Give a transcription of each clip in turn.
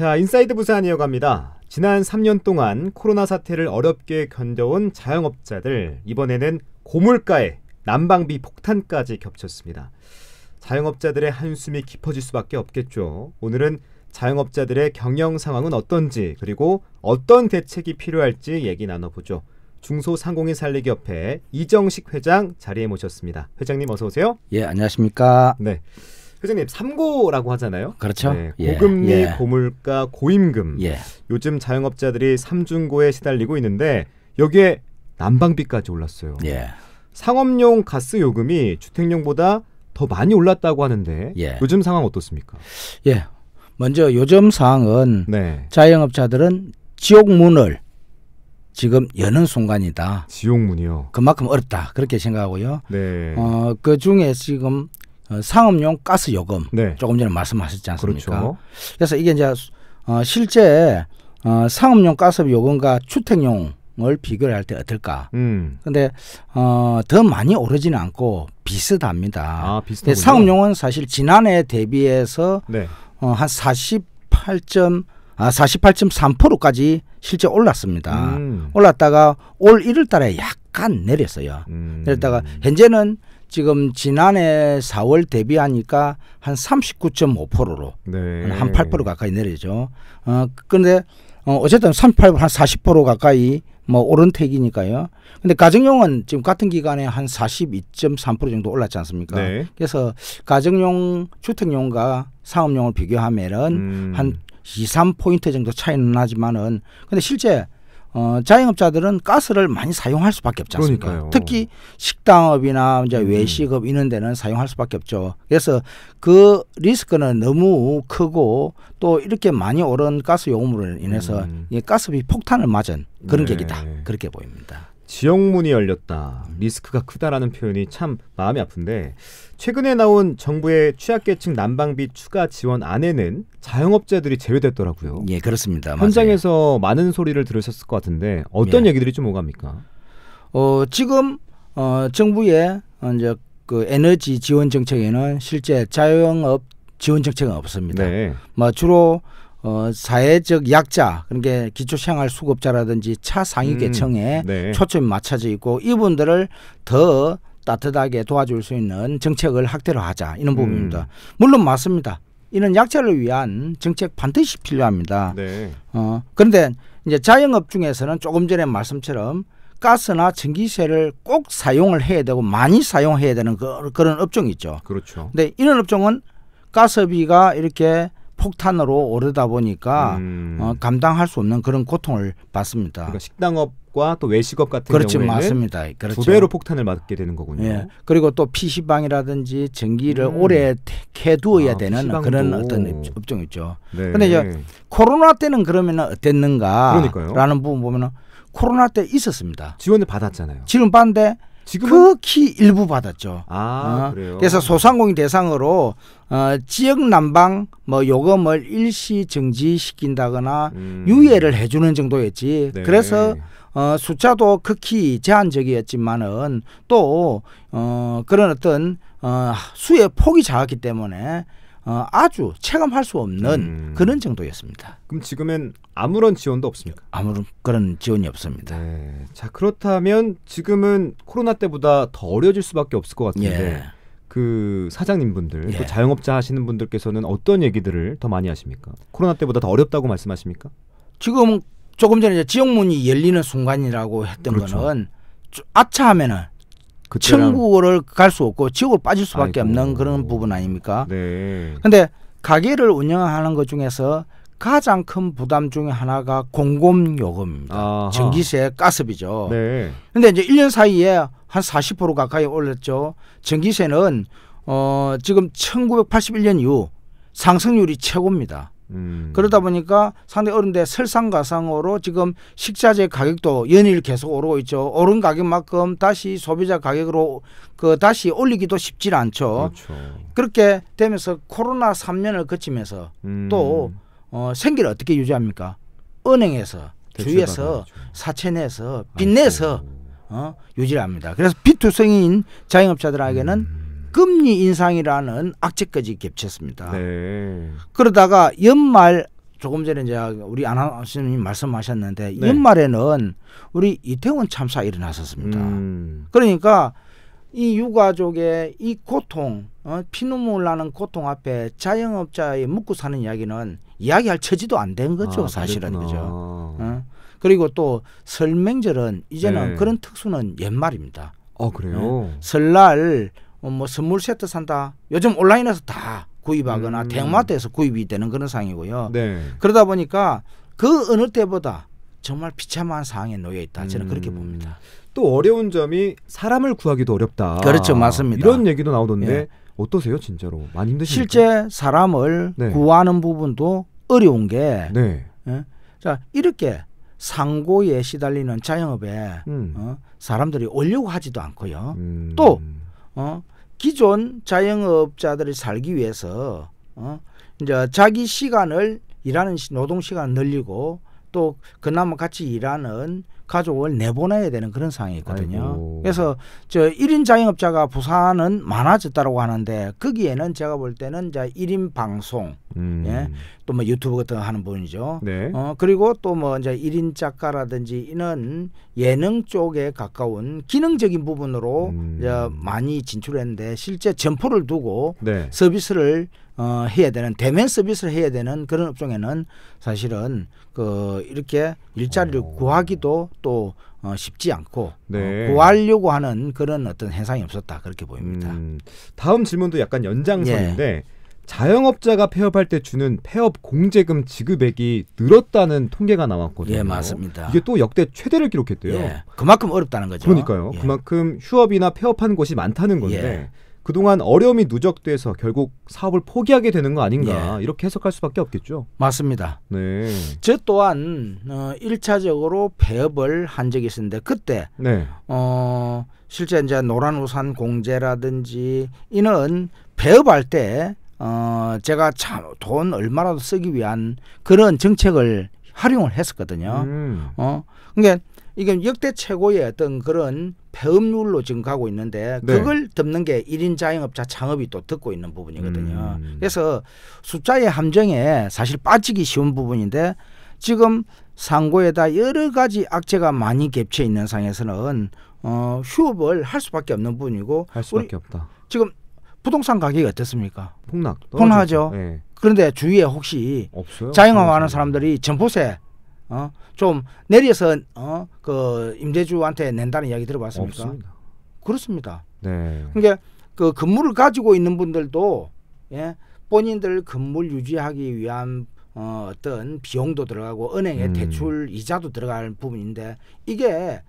자, 인사이드 부산 이어갑니다. 지난 3년 동안 코로나 사태를 어렵게 견뎌온 자영업자들 이번에는 고물가에 난방비 폭탄까지 겹쳤습니다. 자영업자들의 한숨이 깊어질 수밖에 없겠죠. 오늘은 자영업자들의 경영 상황은 어떤지 그리고 어떤 대책이 필요할지 얘기 나눠보죠. 중소상공인 살리기 협회 이정식 회장 자리에 모셨습니다. 회장님 어서 오세요. 예, 안녕하십니까? 네. 회장님 삼고라고 하잖아요. 그렇죠. 네, 예, 고금리, 예. 고물가, 고임금. 예. 요즘 자영업자들이 삼중고에 시달리고 있는데 여기에 난방비까지 올랐어요. 예. 상업용 가스 요금이 주택용보다 더 많이 올랐다고 하는데 예. 요즘 상황 어떻습니까? 예. 먼저 요즘 상황은 네. 자영업자들은 지옥 문을 지금 여는 순간이다. 지옥문이요. 그만큼 어렵다 그렇게 생각하고요. 네. 어그 중에 지금 어, 상업용 가스 요금 네. 조금 전에 말씀하셨지 않습니까? 그렇죠. 그래서 이게 이제 어, 실제 어, 상업용 가스 요금과 주택용을 비교를 할 때 어떨까? 음. 근데 어, 더 많이 오르지는 않고 비슷합니다. 아, 비슷하군 상업용은 사실 지난해 대비해서 네. 어, 한 48점 아, 48.3%까지 실제 올랐습니다. 음. 올랐다가 올 1월 달에 약간 내렸어요. 음. 내렸다가 현재는 지금 지난해 4월 대비하니까 한 39.5%로 네. 한 8% 가까이 내리죠. 어 근데 어 어쨌든 38, 한 40% 가까이 뭐 오른택이니까요. 근데 가정용은 지금 같은 기간에 한 42.3% 정도 올랐지 않습니까? 네. 그래서 가정용 주택용과 상업용을 비교하면은 음. 한 2, 3포인트 정도 차이는 나지만은 근데 실제 어, 자영업자들은 가스를 많이 사용할 수밖에 없지 않습니까? 그러니까요. 특히 식당업이나 이제 음. 외식업 이런 데는 사용할 수밖에 없죠. 그래서 그 리스크는 너무 크고 또 이렇게 많이 오른 가스 요금으로 인해서 음. 이 가스비 폭탄을 맞은 그런 네. 계기다 그렇게 보입니다. 지역문이 열렸다 리스크가 크다라는 표현이 참 마음이 아픈데 최근에 나온 정부의 취약계층 난방비 추가 지원 안에는 자영업자들이 제외됐더라고요. 예, 그렇습니다. 현장에서 맞아요. 많은 소리를 들으셨을 것 같은데 어떤 예. 얘기들이 좀 오갑니까? 어, 지금 어, 정부의 어, 이제 그 에너지 지원 정책에는 실제 자영업 지원 정책은 없습니다. 네. 뭐 주로 어, 사회적 약자, 그러니까 기초생활 수급자라든지 차상위 음, 계층에 음, 네. 초점이 맞춰져 있고 이분들을 더 따뜻하게 도와줄 수 있는 정책을 확대로 하자 이런 음. 부분입니다. 음. 물론 맞습니다. 이런 약자를 위한 정책 반드시 필요합니다. 네. 어, 그런데 이제 자영업 중에서는 조금 전에 말씀처럼 가스나 전기세를 꼭 사용을 해야 되고 많이 사용해야 되는 그, 런 업종이 있죠. 그렇죠. 근데 이런 업종은 가스비가 이렇게 폭탄으로 오르다 보니까 음. 어, 감당할 수 없는 그런 고통을 받습니다. 그러니까 식당업과 또 외식업 같은 그렇죠, 경우에는 맞습니다. 예, 그렇죠. 두 배로 폭탄을 맞게 되는 거군요. 예. 그리고 또 PC방이라든지 전기를 음. 오래 해두어야 아, 되는 PC방도. 그런 어떤 업종 있죠. 네. 근데 이제 코로나 때는 그러면 어땠는가라는 부분 보면은 코로나 때 있었습니다. 지원을 받았잖아요. 지원 받는데 지금은 극히 일부 받았죠. 아, 어, 그래요. 그래서 소상공인 대상으로 어, 지역 난방 뭐 요금을 일시 정지시킨다거나 음. 유예를 해주는 정도였지. 네. 그래서 어, 숫자도 극히 제한적이었지만은 또 어, 그런 어떤 어, 수의 폭이 작았기 때문에 어, 아주 체감할 수 없는 음. 그런 정도였습니다. 그럼 지금은 아무런 지원도 없습니까? 아무런 그런 지원이 없습니다. 네. 자 그렇다면 지금은 코로나 때보다 더 어려질 수밖에 없을 것 같은데 예. 그 사장님분들 예. 또 자영업자 하시는 분들께서는 어떤 얘기들을 더 많이 하십니까? 코로나 때보다 더 어렵다고 말씀하십니까? 지금 조금 전에 지역문이 열리는 순간이라고 했던 그렇죠. 거는 아차하면은 천국을 갈 수 없고 지옥을 빠질 수밖에 아이고. 없는 그런 부분 아닙니까? 그런데 네. 가게를 운영하는 것 중에서 가장 큰 부담 중에 하나가 공공요금입니다. 아하. 전기세, 가스비죠. 그런데 네. 이제 1년 사이에 한 40% 가까이 올랐죠. 전기세는 어, 지금 1981년 이후 상승률이 최고입니다. 음. 그러다 보니까 상당히 어른데 설상가상으로 지금 식자재 가격도 연일 계속 오르고 있죠. 오른 가격만큼 다시 소비자 가격으로 그 다시 올리기도 쉽지 않죠. 그렇죠. 그렇게 되면서 코로나 3년을 거치면서 음. 또 어, 생계를 어떻게 유지합니까? 은행에서 주에서 위 사채내서 빚내서 어, 유지를 합니다. 그래서 빚투성인 자영업자들에게는 음. 금리 인상이라는 악재까지 겹쳤습니다. 네. 그러다가 연말 조금 전에 이제 우리 아나운서님 말씀하셨는데 네. 연말에는 우리 이태원 참사 일어났었습니다. 음. 그러니까 이 유가족의 이 고통, 어, 피눈물 나는 고통 앞에 자영업자의 묵고 사는 이야기는 이야기할 처지도 안 된 거죠 아, 사실은 그죠. 어? 그리고 또 설명절은 이제는 네. 그런 특수는 연말입니다아 어, 그래요? 네. 설날 어, 뭐 선물 세트 산다. 요즘 온라인에서 다 구입하거나 음. 대형마트에서 구입이 되는 그런 상황이고요. 네. 그러다 보니까 그 어느 때보다 정말 비참한 상황에 놓여 있다. 저는 음. 그렇게 봅니다. 또 어려운 점이 사람을 구하기도 어렵다. 그렇죠, 맞습니다. 이런 얘기도 나오던데 예. 어떠세요, 진짜로 많이 힘드시 실제 사람을 네. 구하는 부분도 어려운 게. 네. 예? 자 이렇게 상고에 시달리는 자영업에 음. 어, 사람들이 올려고 하지도 않고요. 음. 또 어? 기존 자영업자들이 살기 위해서 어? 이제 자기 시간을 일하는 노동 시간 늘리고 또 그나마 같이 일하는 가족을 내보내야 되는 그런 상황이거든요. 그래서 저일인 자영업자가 부산은 많아졌다고 하는데 거기에는 제가 볼 때는 자 1인 방송 음. 예. 또뭐 유튜브 같은 거 하는 분이죠. 네. 어 그리고 또 뭐 이제 일인 작가라든지 이런 예능 쪽에 가까운 기능적인 부분으로 음. 이제 많이 진출했는데 실제 점포를 두고 네. 서비스를 어, 해야 되는 대면 서비스를 해야 되는 그런 업종에는 사실은 그 이렇게 일자리를 오. 어. 구하기도 또 어, 쉽지 않고 어, 네. 어, 구하려고 하는 그런 어떤 현상이 없었다 그렇게 보입니다. 음, 다음 질문도 약간 연장선인데 예. 자영업자가 폐업할 때 주는 폐업 공제금 지급액이 늘었다는 통계가 나왔거든요. 예, 맞습니다. 이게 또 역대 최대를 기록했대요. 예, 그만큼 어렵다는 거죠. 그러니까요. 예. 그만큼 휴업이나 폐업한 곳이 많다는 건데 예. 그동안 어려움이 누적돼서 결국 사업을 포기하게 되는 거 아닌가 예. 이렇게 해석할 수밖에 없겠죠. 맞습니다. 네. 저 또한 어, 1차적으로 배업을 한 적이 있었는데 그때 네. 어, 실제 이제 노란 우산 공제라든지 이는 배업할 때 어, 제가 참 돈 얼마라도 쓰기 위한 그런 정책을 활용을 했었거든요. 음. 어, 그러니까 이게 역대 최고의 어떤 그런 폐업률로 지금 가고 있는데 네. 그걸 네. 덮는 게 1인 자영업자 창업이 또 듣고 있는 부분이거든요. 음. 그래서 숫자의 함정에 사실 빠지기 쉬운 부분인데 지금 상고에다 여러 가지 악재가 많이 겹쳐 있는 상에서는 어, 휴업을 할 수밖에 없는 부분이고 할 수밖에 없다. 지금 부동산 가격이 어떻습니까? 폭락. 폭락하죠. 네. 그런데 주위에 혹시 없어요? 자영업하는 사람들이 전포세 어? 좀 내려서 어? 그 임대주한테 낸다는 이야기 들어봤습니까? 없습니다. 그렇습니다. 네. 그러니까 그 건물을 가지고 있는 분들도 예? 본인들 건물 유지하기 위한 어, 어떤 비용도 들어가고 은행에 음. 대출 이자도 들어갈 부분인데 이게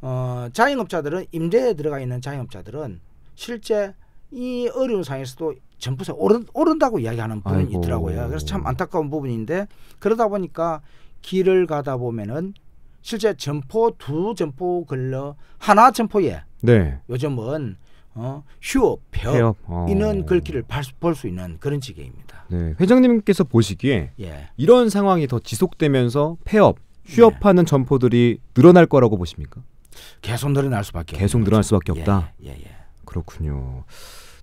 어, 자영업자들은 임대에 들어가 있는 자영업자들은 실제 이 어려운 상황에서도 점프세 오른, 오른다고 이야기하는 분이 있더라고요. 그래서 참 안타까운 부분인데 그러다 보니까 길을 가다 보면은 실제 점포 두 점포 걸러 하나 점포에 네. 요즘은 어, 휴업, 폐업, 어. 이는 글귀를 볼 수 있는 그런 지게입니다. 네. 회장님께서 보시기에 예. 이런 상황이 더 지속되면서 폐업, 휴업하는 예. 점포들이 늘어날 거라고 보십니까? 계속 늘어날 수밖에 계속 늘어날 수밖에 없다. 예, 예, 예. 그렇군요.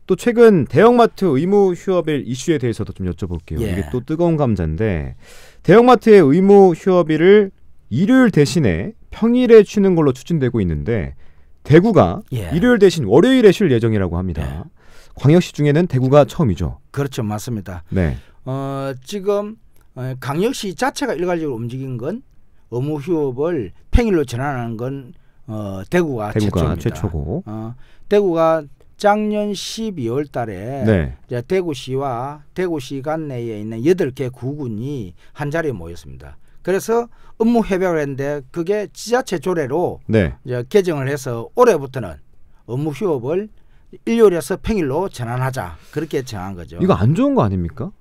또 최근 대형마트 의무 휴업일 이슈에 대해서도 좀 여쭤볼게요. 예. 이게 또 뜨거운 감자인데 대형마트의 의무 휴업일을 일요일 대신에 평일에 쉬는 걸로 추진되고 있는데 대구가 예. 일요일 대신 월요일에 쉴 예정이라고 합니다. 예. 광역시 중에는 대구가 처음이죠. 그렇죠, 맞습니다. 네. 어, 지금 어, 광역시 자체가 일괄적으로 움직인 건 의무 휴업을 평일로 전환하는 건 어, 대구가, 대구가 최초입니다. 최초고 어, 대구가 작년 12월 달에 네. 이제 대구시와 대구시 간내에 있는 여덟 개 구군이 한 자리에 모였습니다. 그래서 업무 협약을 했는데 그게 지자체 조례로 네. 이제 개정을 해서 올해부터는 업무 휴업을 일요일에서 평일로 전환하자 그렇게 정한 거죠. 이거 안 좋은 거 아닙니까?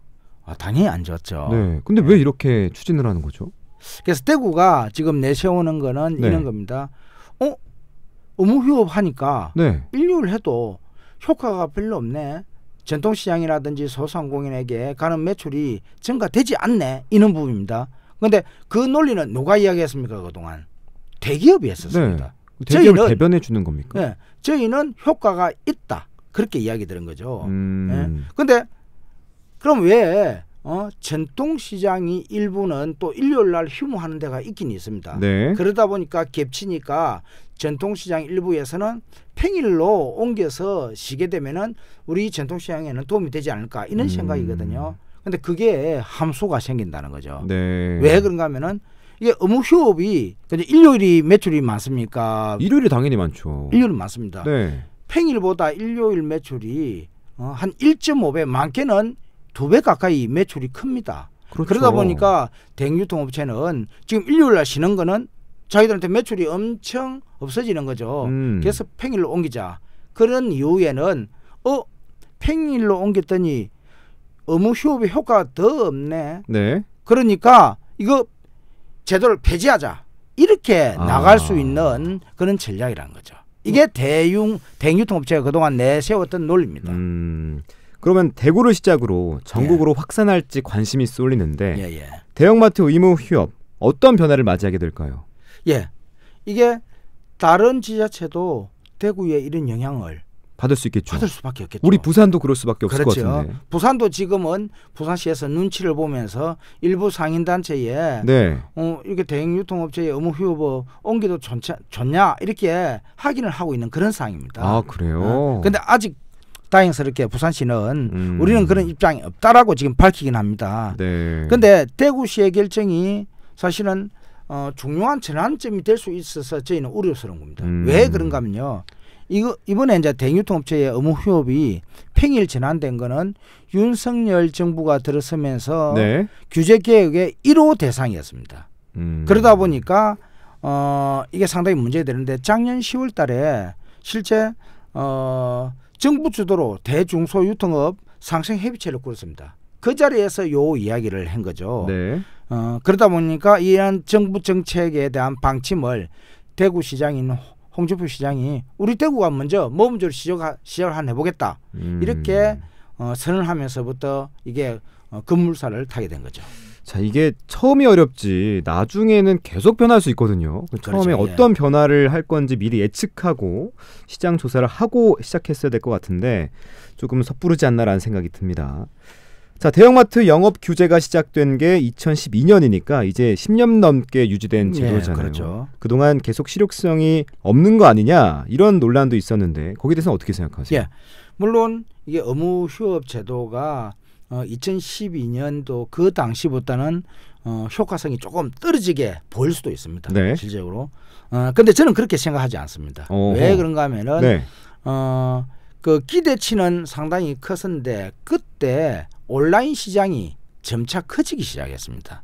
아, 당연히 안 좋죠. 네. 근데 네. 왜 이렇게 추진을 하는 거죠? 그래서 대구가 지금 내세우는 거는 네. 이런 겁니다. 어? 업무 휴업 하니까 네. 일요일 해도 효과가 별로 없네. 전통시장이라든지 소상공인에게 가는 매출이 증가되지 않네. 이런 부분입니다. 근데 그 논리는 누가 이야기했습니까 그동안 네. 그 대기업이 했었습니다. 네. 저희는 대변해 주는 겁니까? 네, 저희는 효과가 있다 그렇게 이야기 들은 거죠. 음. 네. 근데 그럼 왜 어, 전통 시장이 일부는 또 일요일 날 휴무하는 데가 있긴 있습니다. 네. 그러다 보니까 겹치니까 전통 시장 일부에서는 평일로 옮겨서 쉬게 되면은 우리 전통시장에는 도움이 되지 않을까 이런 음. 생각이거든요. 근데 그게 함수가 생긴다는 거죠. 네. 왜 그런가 하면은 이게 업무휴업이 근데 일요일이 매출이 많습니까? 일요일이 당연히 많죠. 일요일은 많습니다. 네. 평일보다 일요일 매출이 어, 한 1.5배 많게는 두 배 가까이 매출이 큽니다. 그렇죠. 그러다 보니까 대형유통업체는 지금 일요일 날 쉬는 거는 자기들한테 매출이 엄청 없어지는 거죠. 음. 그래서 평일로 옮기자. 그런 이후에는 어 평일로 옮겼더니 업무 휴업의 효과가 더 없네. 네. 그러니까 이거 제도를 폐지하자. 이렇게 아. 나갈 수 있는 그런 전략이라는 거죠. 이게 어. 대융 대유통업체가 그동안 내세웠던 논리입니다. 음, 그러면 대구를 시작으로 전국으로 예. 확산할지 관심이 쏠리는데 예, 예. 대형마트 의무 휴업 어떤 변화를 맞이하게 될까요? 예, 이게 다른 지자체도 대구에 이런 영향을 받을 수 있겠죠. 받을 수밖에 없겠죠. 우리 부산도 그럴 수밖에 없을 그렇죠. 것 같은데. 부산도 지금은 부산시에서 눈치를 보면서 일부 상인단체에 네. 어, 이렇게 대행유통업체의의무 휴업 옮기도 좋냐, 좋냐 이렇게 확인을 하고 있는 그런 상황입니다. 아 그래요. 그런데 어. 아직 다행스럽게 부산시는 음. 우리는 그런 입장이 없다라고 지금 밝히긴 합니다. 그런데 네. 대구시의 결정이 사실은 어, 중요한 전환점이 될 수 있어서 저희는 우려스러운 겁니다. 음. 왜 그런가 하면요. 이거 이번에 이제 대유통업체의 업무 휴업이 평일 전환된 거는 윤석열 정부가 들어서면서 네. 규제 개혁의 1호 대상이었습니다. 음. 그러다 보니까 어 이게 상당히 문제되는데 가 작년 10월 달에 실제 어 정부 주도로 대중소유통업 상생 협의체를 꾸렸습니다. 그 자리에서 요 이야기를 한 거죠. 네. 어, 그러다 보니까 이러한 정부 정책에 대한 방침을 대구시장인 홍준표 시장이 우리 대구가 먼저 모범적으로 시작 시작을 한 해보겠다 음. 이렇게 어, 선언 하면서부터 이게 어, 급물살을 타게 된 거죠. 자 이게 처음이 어렵지 나중에는 계속 변할 수 있거든요. 그 그렇죠, 처음에 예. 어떤 변화를 할 건지 미리 예측하고 시장 조사를 하고 시작했어야 될 것 같은데 조금 섣부르지 않나라는 생각이 듭니다. 자, 대형마트 영업 규제가 시작된 게 2012년이니까 이제 10년 넘게 유지된 네, 제도잖아요. 네, 그렇죠. 그동안 계속 실효성이 없는 거 아니냐 이런 논란도 있었는데 거기에 대해서 어떻게 생각하세요? 예. 물론 이게 의무휴업 제도가 어, 2012년도 그 당시보다는 어, 효과성이 조금 떨어지게 보일 수도 있습니다. 네. 실제로. 어, 근데 저는 그렇게 생각하지 않습니다. 어허. 왜 그런가 하면은 네. 어, 그 기대치는 상당히 컸는데 그때 온라인 시장이 점차 커지기 시작했습니다.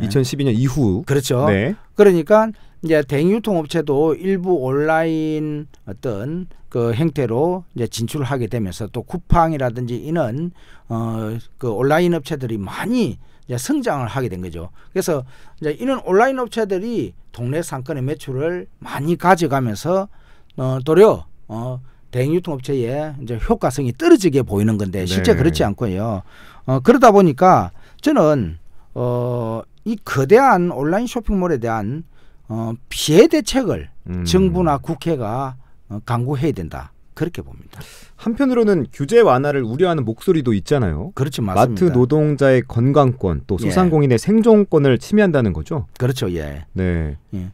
2012년 이후 그렇죠. 네. 그러니까 이제 대유통업체도 일부 온라인 어떤 그 행태로 이제 진출하게 되면서 또 쿠팡이라든지 이런 어 그 온라인 업체들이 많이 이제 성장을 하게 된 거죠. 그래서 이제 이런 온라인 업체들이 동네 상권의 매출을 많이 가져가면서 어 도려 어 대행유통업체의 이제 효과성이 떨어지게 보이는 건데 실제 네. 그렇지 않고요. 어, 그러다 보니까 저는 어, 이 거대한 온라인 쇼핑몰에 대한 어, 피해 대책을 음. 정부나 국회가 어, 강구해야 된다. 그렇게 봅니다. 한편으로는 규제 완화를 우려하는 목소리도 있잖아요. 그렇지 맞습니다. 마트 노동자의 건강권 또 예. 소상공인의 예. 생존권을 침해한다는 거죠. 그렇죠. 예. 네. 예.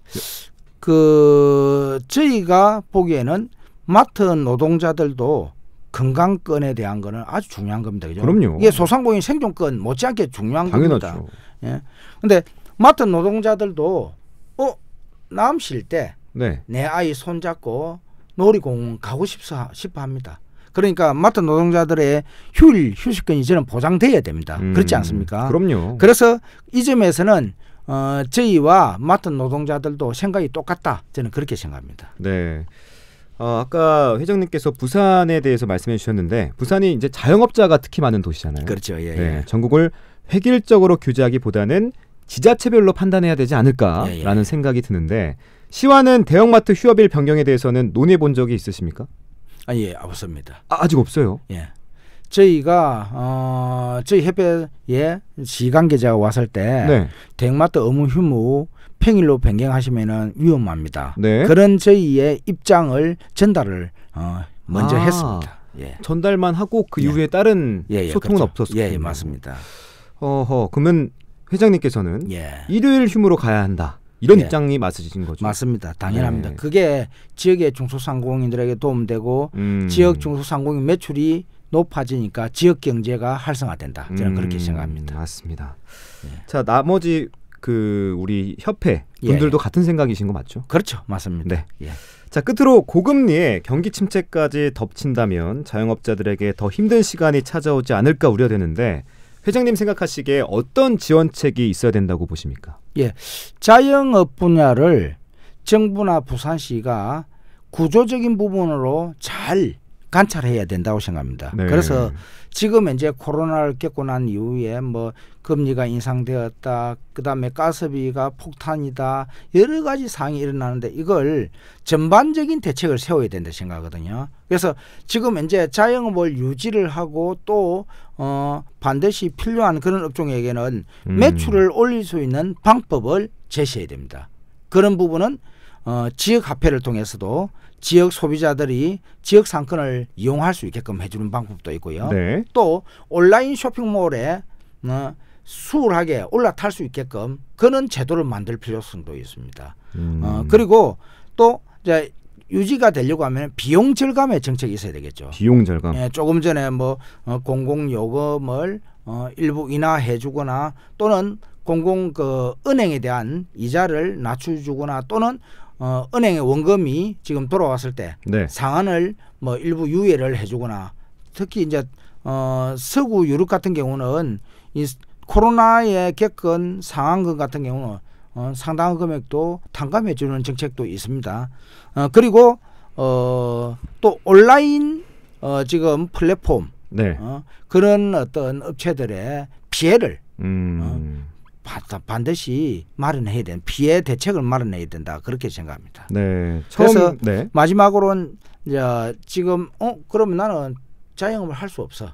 그 저희가 보기에는 마트 노동자들도 건강권에 대한 거는 아주 중요한 겁니다. 그죠? 그럼요. 이게 소상공인 생존권 못지않게 중요한 당연하죠. 겁니다. 예. 근데 마트 노동자들도 어, 남 쉴 때내 네. 아이 손잡고 놀이공원 가고 싶어, 싶어 합니다. 그러니까 마트 노동자들의 휴일 휴식권이 저는 보장돼야 됩니다. 음, 그렇지 않습니까? 그럼요. 그래서 이 점에서는 어, 저희와 마트 노동자들도 생각이 똑같다. 저는 그렇게 생각합니다. 네. 어, 아까 회장님께서 부산에 대해서 말씀해 주셨는데 부산이 이제 자영업자가 특히 많은 도시잖아요. 그렇죠. 예, 네, 예. 전국을 획일적으로 규제하기보다는 지자체별로 판단해야 되지 않을까라는 예, 예. 생각이 드는데 시와는 대형마트 휴업일 변경에 대해서는 논의해 본 적이 있으십니까? 아 예, 없습니다. 아, 아직 없어요. 예. 저희가 어 저희 협회에 시관계자가 왔을 때 네. 대형마트 업무 휴무 평일로 변경하시면 위험합니다. 네. 그런 저희의 입장을 전달을 어 먼저 아, 했습니다. 예. 전달만 하고 그 예. 이후에 다른 예, 예 소통은 그렇죠. 없었어요. 예, 예, 맞습니다. 어허 그러면 회장님께서는 일요일 휴무로 가야 한다. 이런 예. 입장이 맞으신 거죠. 맞습니다. 당연합니다. 네. 그게 지역의 중소상공인들에게 도움되고 음. 지역 중소상공인 매출이 높아지니까 지역 경제가 활성화된다. 저는 음, 그렇게 생각합니다. 맞습니다. 예. 자 나머지 그 우리 협회 예, 분들도 예. 같은 생각이신 거 맞죠? 그렇죠, 맞습니다. 네. 예. 자 끝으로 고금리에 경기 침체까지 덮친다면 자영업자들에게 더 힘든 시간이 찾아오지 않을까 우려되는데 회장님 생각하시기에 어떤 지원책이 있어야 된다고 보십니까? 예, 자영업 분야를 정부나 부산시가 구조적인 부분으로 잘 관찰해야 된다고 생각합니다. 네. 그래서 지금 이제 코로나를 겪고 난 이후에 뭐 금리가 인상되었다, 그다음에 가스비가 폭탄이다 여러 가지 사항이 일어나는데 이걸 전반적인 대책을 세워야 된다 생각하거든요. 그래서 지금 이제 자영업을 유지를 하고 또 어, 반드시 필요한 그런 업종에게는 음. 매출을 올릴 수 있는 방법을 제시해야 됩니다. 그런 부분은 어, 지역 화폐를 통해서도 지역 소비자들이 지역 상권을 이용할 수 있게끔 해주는 방법도 있고요. 네. 또 온라인 쇼핑몰에 어, 수월하게 올라탈 수 있게끔 그런 제도를 만들 필요성도 있습니다. 음. 어, 그리고 또 이제 유지가 되려고 하면 비용 절감의 정책이 있어야 되겠죠. 비용 절감. 예, 조금 전에 뭐 어, 공공 요금을 어, 일부 인하해주거나 또는 공공 그 은행에 대한 이자를 낮춰주거나 또는 어, 은행의 원금이 지금 돌아왔을 때 네. 상환을 뭐 일부 유예를 해주거나 특히 이제 어, 서구 유럽 같은 경우는 이 코로나에 겪은 상한금 같은 경우는 어, 상당한 금액도 탕감해 주는 정책도 있습니다. 어, 그리고 어, 또 온라인 어, 지금 플랫폼 네. 어, 그런 어떤 업체들의 피해를 음. 어, 반드시 마련해야 되는 피해 대책을 마련해야 된다 그렇게 생각합니다. 네. 처음, 그래서 네. 마지막으로는 이제 지금 어 그러면 나는 자영업을 할 수 없어.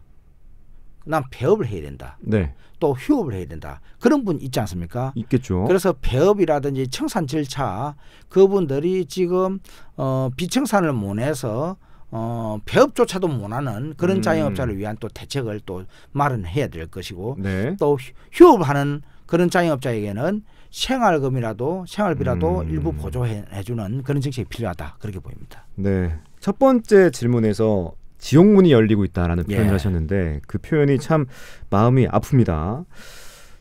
난 배업을 해야 된다. 네. 또 휴업을 해야 된다. 그런 분 있지 않습니까? 있겠죠. 그래서 배업이라든지 청산 절차 그분들이 지금 어 비청산을 못 해서 어, 배업조차도 못하는 그런 음. 자영업자를 위한 또 대책을 또 마련해야 될 것이고 네. 또 휴업하는 그런 장애업자에게는 생활금이라도 생활비라도 음. 일부 보조해주는 그런 정책이 필요하다 그렇게 보입니다. 네, 첫 번째 질문에서 지옥문이 열리고 있다라는 예. 표현을 예. 하셨는데 그 표현이 참 마음이 아픕니다.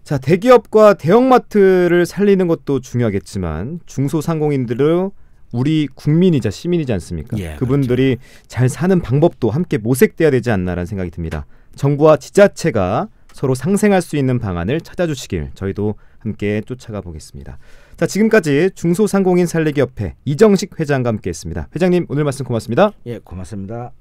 자 대기업과 대형마트를 살리는 것도 중요하겠지만 중소상공인들을 우리 국민이자 시민이지 않습니까? 예, 그분들이 그렇죠. 잘 사는 방법도 함께 모색돼야 되지 않나라는 생각이 듭니다. 정부와 지자체가 서로 상생할 수 있는 방안을 찾아주시길 저희도 함께 쫓아가 보겠습니다. 자, 지금까지 중소상공인 살리기협회 이정식 회장과 함께했습니다. 회장님 오늘 말씀 고맙습니다. 예, 고맙습니다.